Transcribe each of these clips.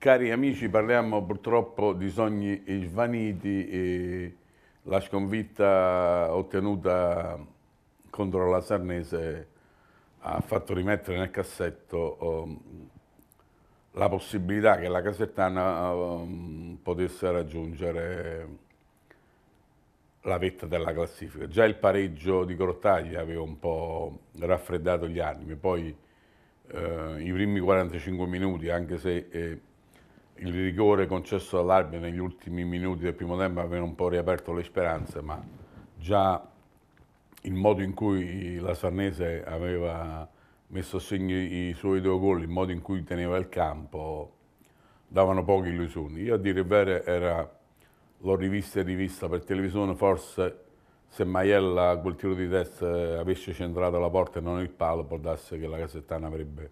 Cari amici, parliamo purtroppo di sogni svaniti e la sconfitta ottenuta contro la Sarnese ha fatto rimettere nel cassetto um, la possibilità che la Casertana um, potesse raggiungere la vetta della classifica. Già il pareggio di Grottaglia aveva un po' raffreddato gli animi, poi eh, i primi 45 minuti, anche se... Eh, il rigore concesso dall'arbitro negli ultimi minuti del primo tempo aveva un po' riaperto le speranze, ma già il modo in cui la Sarnese aveva messo a segno i suoi due gol, il modo in cui teneva il campo, davano poche illusioni. Io a dire il vero era, l'ho rivista e rivista per televisione, forse se Maiella quel tiro di testa avesse centrato la porta e non il palo, può darsi che la Casettana avrebbe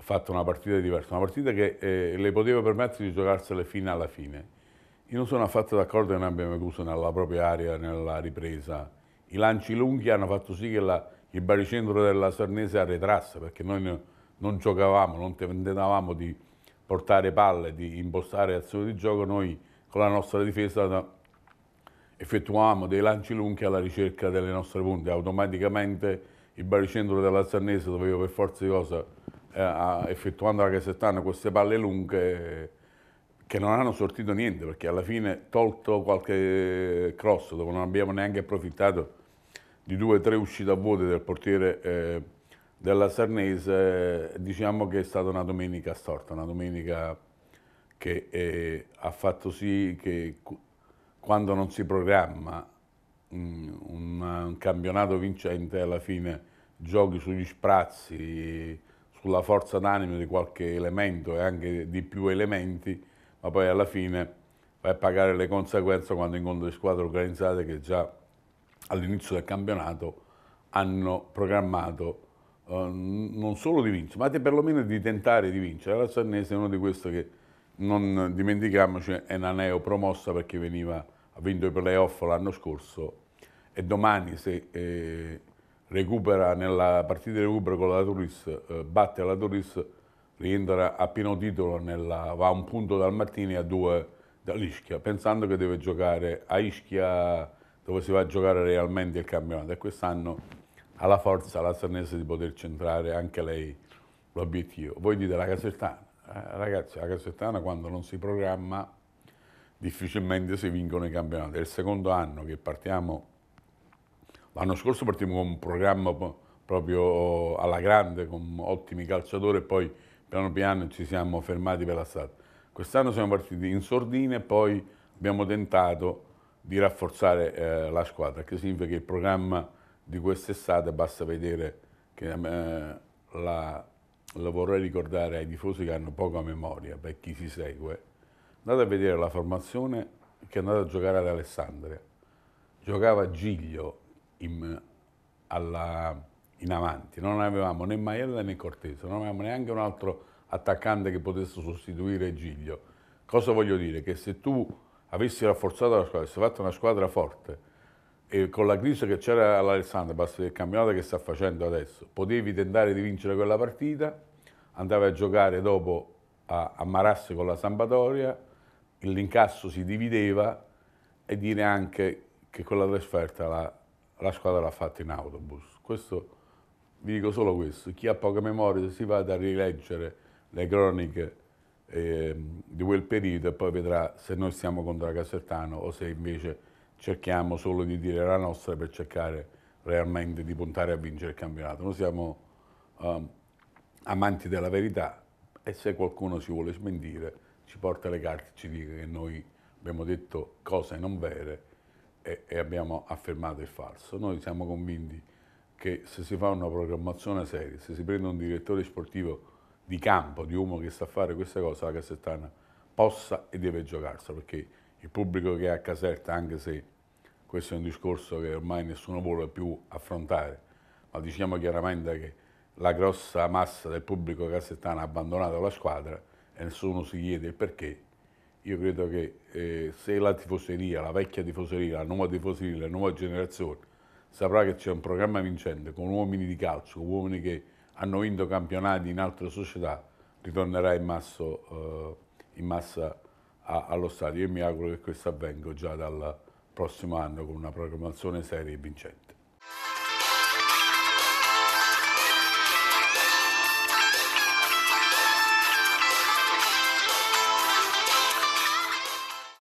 fatto una partita diversa, una partita che eh, le poteva permettere di giocarsele fino alla fine. Io non sono affatto d'accordo che noi abbiamo chiuso nella propria area, nella ripresa. I lanci lunghi hanno fatto sì che la, il baricentro della Sarnese arretrasse, perché noi ne, non giocavamo, non tentavamo di portare palle, di impostare azioni di gioco, noi con la nostra difesa effettuavamo dei lanci lunghi alla ricerca delle nostre punte, automaticamente il baricentro della Zannese dovevo per forza di cosa, eh, effettuando la casettana, queste palle lunghe che non hanno sortito niente, perché alla fine, tolto qualche cross, dove non abbiamo neanche approfittato di due o tre uscite a vuote del portiere eh, della Sarnese, diciamo che è stata una domenica storta, una domenica che eh, ha fatto sì che quando non si programma un, un campionato vincente alla fine giochi sugli sprazzi, sulla forza d'animo di qualche elemento e anche di più elementi, ma poi alla fine vai a pagare le conseguenze quando incontri squadre organizzate che già all'inizio del campionato hanno programmato eh, non solo di vincere, ma perlomeno di tentare di vincere. La Sannese è uno di questi che non dimentichiamoci è una neopromossa perché veniva ha vinto i playoff l'anno scorso e domani se eh, recupera nella partita di recupero con la Turis, eh, batte la Turis, rientra a pieno titolo, nella, va a un punto dal Martini a due dall'Ischia, pensando che deve giocare a Ischia dove si va a giocare realmente il campionato e quest'anno ha la forza la Sarnese di poter centrare anche lei l'obiettivo. Voi dite la Casertana, eh, ragazzi la Casertana quando non si programma difficilmente si vincono i campionati. È il secondo anno che partiamo, l'anno scorso partiamo con un programma proprio alla grande, con ottimi calciatori e poi piano piano ci siamo fermati per la strada. Quest'anno siamo partiti in sordine e poi abbiamo tentato di rafforzare eh, la squadra, che significa che il programma di quest'estate basta vedere che eh, la, lo vorrei ricordare ai tifosi che hanno poca memoria, per chi si segue, andate a vedere la formazione che è andata a giocare ad Alessandria. Giocava Giglio in, alla, in avanti, non avevamo né Maiella né Cortese, non avevamo neanche un altro attaccante che potesse sostituire Giglio. Cosa voglio dire? Che se tu avessi rafforzato la squadra, avessi fatto una squadra forte, e con la crisi che c'era all'Alessandria, basta il campionato che sta facendo adesso, potevi tentare di vincere quella partita, andavi a giocare dopo a, a Marassi con la Sampdoria, l'incasso si divideva e dire anche che quella trasferta la, la squadra l'ha fatta in autobus. Questo, vi dico solo questo, chi ha poca memoria si vada a rileggere le croniche eh, di quel periodo e poi vedrà se noi stiamo contro la Casertano o se invece cerchiamo solo di dire la nostra per cercare realmente di puntare a vincere il campionato. Noi siamo um, amanti della verità e se qualcuno si vuole smentire ci porta le carte, e ci dica che noi abbiamo detto cose non vere e, e abbiamo affermato il falso. Noi siamo convinti che se si fa una programmazione seria, se si prende un direttore sportivo di campo, di uomo che sa fare questa cosa, la Casertana possa e deve giocarsela, perché il pubblico che è a Caserta, anche se questo è un discorso che ormai nessuno vuole più affrontare, ma diciamo chiaramente che la grossa massa del pubblico casertano ha abbandonato la squadra, e nessuno si chiede perché, io credo che eh, se la tifoseria, la vecchia tifoseria, la nuova tifoseria, la nuova generazione saprà che c'è un programma vincente con uomini di calcio, con uomini che hanno vinto campionati in altre società, ritornerà in, masso, eh, in massa a, allo stadio. Io mi auguro che questo avvenga già dal prossimo anno con una programmazione seria e vincente.